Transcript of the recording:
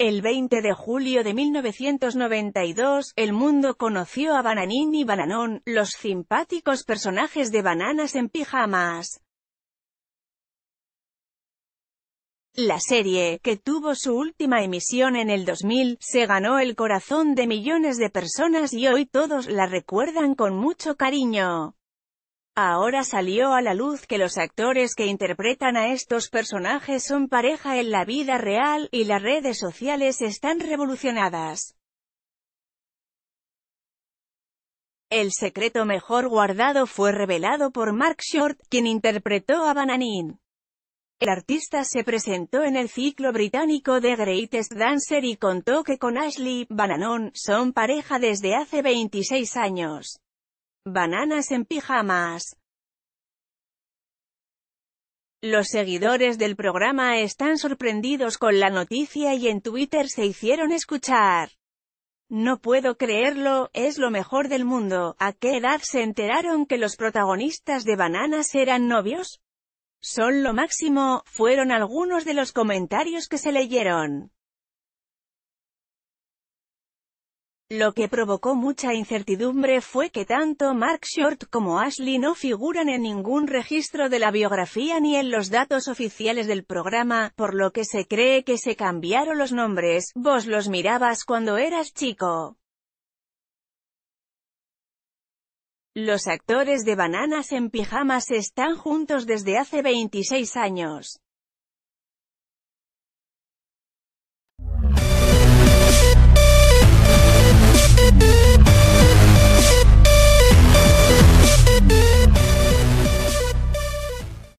El 20 de julio de 1992, el mundo conoció a Bananín y Bananón, los simpáticos personajes de Bananas en Pijamas. La serie, que tuvo su última emisión en el 2000, se ganó el corazón de millones de personas y hoy todos la recuerdan con mucho cariño. Ahora salió a la luz que los actores que interpretan a estos personajes son pareja en la vida real, y las redes sociales están revolucionadas. El secreto mejor guardado fue revelado por Mark Short, quien interpretó a Bananin. El artista se presentó en el ciclo británico de Greatest Dancer y contó que con Ashley, Bananon, son pareja desde hace 26 años. Bananas en pijamas. Los seguidores del programa están sorprendidos con la noticia y en Twitter se hicieron escuchar. No puedo creerlo, es lo mejor del mundo. ¿A qué edad se enteraron que los protagonistas de Bananas eran novios? Son lo máximo, fueron algunos de los comentarios que se leyeron. Lo que provocó mucha incertidumbre fue que tanto Mark Short como Ashley no figuran en ningún registro de la biografía ni en los datos oficiales del programa, por lo que se cree que se cambiaron los nombres, vos los mirabas cuando eras chico. Los actores de Bananas en Pijamas están juntos desde hace 26 años.